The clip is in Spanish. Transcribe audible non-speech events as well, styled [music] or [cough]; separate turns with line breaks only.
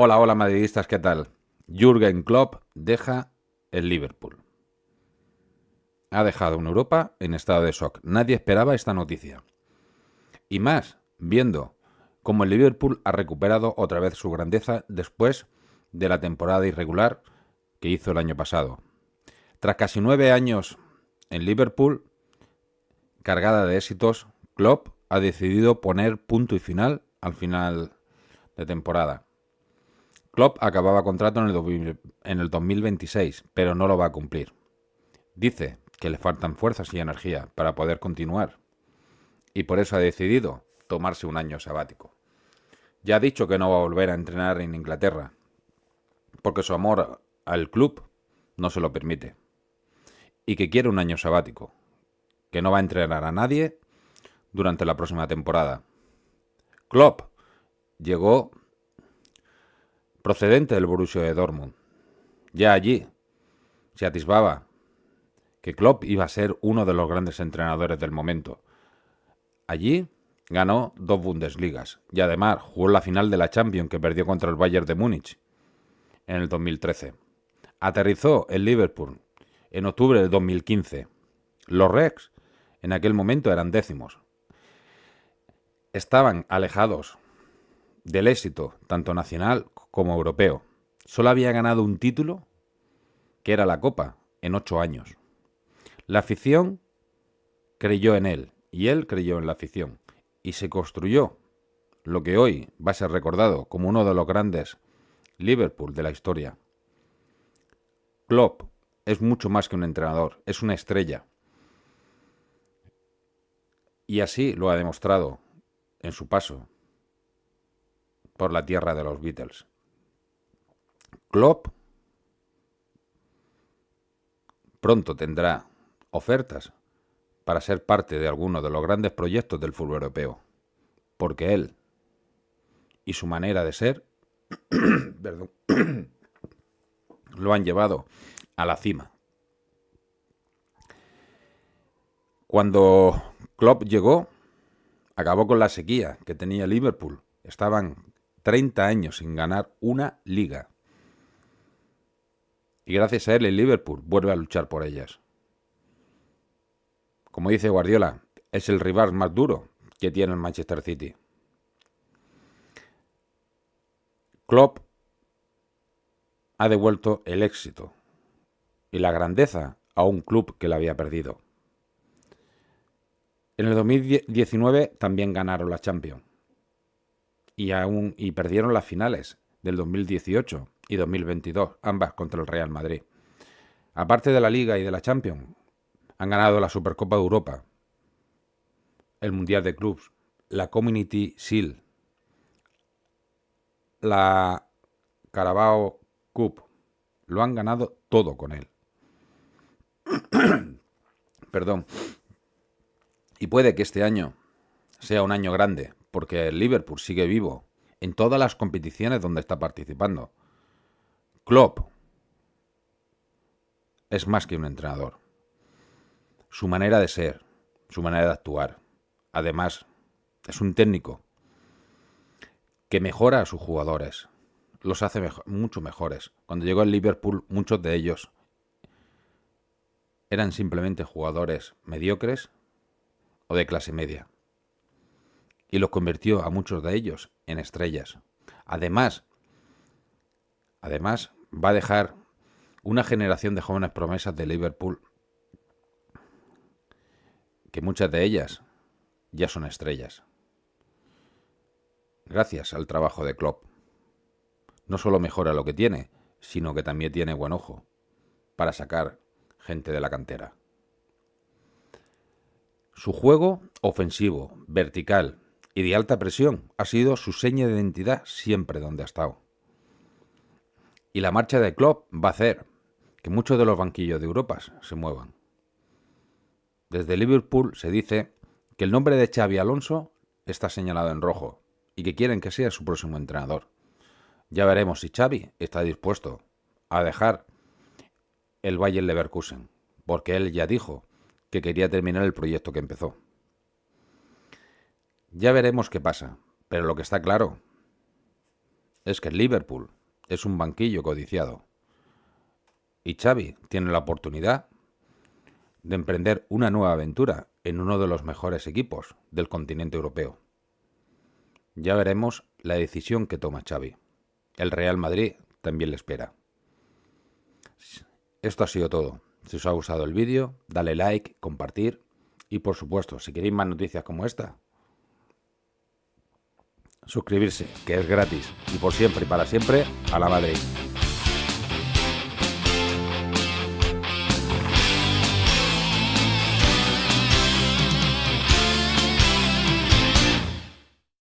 Hola, hola madridistas, ¿qué tal? Jürgen Klopp deja el Liverpool. Ha dejado una Europa en estado de shock. Nadie esperaba esta noticia. Y más, viendo cómo el Liverpool ha recuperado otra vez su grandeza después de la temporada irregular que hizo el año pasado. Tras casi nueve años en Liverpool, cargada de éxitos, Klopp ha decidido poner punto y final al final de temporada. Klopp acababa contrato en el, en el 2026, pero no lo va a cumplir. Dice que le faltan fuerzas y energía para poder continuar, y por eso ha decidido tomarse un año sabático. Ya ha dicho que no va a volver a entrenar en Inglaterra, porque su amor al club no se lo permite, y que quiere un año sabático, que no va a entrenar a nadie durante la próxima temporada. Klopp llegó procedente del Borussia de Dortmund. Ya allí se atisbaba que Klopp iba a ser uno de los grandes entrenadores del momento. Allí ganó dos Bundesligas y además jugó la final de la Champions que perdió contra el Bayern de Múnich en el 2013. Aterrizó en Liverpool en octubre de 2015. Los Rex en aquel momento eran décimos. Estaban alejados del éxito tanto nacional como europeo. Solo había ganado un título, que era la Copa, en ocho años. La afición creyó en él y él creyó en la afición y se construyó lo que hoy va a ser recordado como uno de los grandes Liverpool de la historia. Klopp es mucho más que un entrenador, es una estrella. Y así lo ha demostrado en su paso por la tierra de los Beatles. Klopp pronto tendrá ofertas para ser parte de alguno de los grandes proyectos del fútbol europeo, porque él y su manera de ser [coughs] [coughs] lo han llevado a la cima. Cuando Klopp llegó, acabó con la sequía que tenía Liverpool. Estaban 30 años sin ganar una liga y gracias a él el Liverpool vuelve a luchar por ellas. Como dice Guardiola, es el rival más duro que tiene el Manchester City. Klopp ha devuelto el éxito y la grandeza a un club que la había perdido. En el 2019 también ganaron la Champions y, aún, y perdieron las finales del 2018 y 2022, ambas contra el Real Madrid. Aparte de la Liga y de la Champions, han ganado la Supercopa de Europa, el Mundial de Clubs, la Community Shield, la Carabao Cup. Lo han ganado todo con él. [clears throat] Perdón. Y puede que este año sea un año grande, porque el Liverpool sigue vivo en todas las competiciones donde está participando. Klopp es más que un entrenador. Su manera de ser, su manera de actuar. Además, es un técnico que mejora a sus jugadores, los hace mucho mejores. Cuando llegó al Liverpool, muchos de ellos eran simplemente jugadores mediocres o de clase media. Y los convirtió a muchos de ellos en estrellas. Además, además va a dejar una generación de jóvenes promesas de Liverpool que muchas de ellas ya son estrellas. Gracias al trabajo de Klopp. No solo mejora lo que tiene, sino que también tiene buen ojo para sacar gente de la cantera. Su juego ofensivo, vertical y de alta presión ha sido su seña de identidad siempre donde ha estado. Y la marcha de Klopp va a hacer que muchos de los banquillos de Europa se muevan. Desde Liverpool se dice que el nombre de Xavi Alonso está señalado en rojo y que quieren que sea su próximo entrenador. Ya veremos si Xavi está dispuesto a dejar el Bayern Leverkusen, porque él ya dijo que quería terminar el proyecto que empezó. Ya veremos qué pasa, pero lo que está claro es que Liverpool es un banquillo codiciado. Y Xavi tiene la oportunidad de emprender una nueva aventura en uno de los mejores equipos del continente europeo. Ya veremos la decisión que toma Xavi. El Real Madrid también le espera. Esto ha sido todo. Si os ha gustado el vídeo, dale like, compartir y por supuesto, si queréis más noticias como esta, suscribirse, que es gratis y por siempre y para siempre a la Madrid.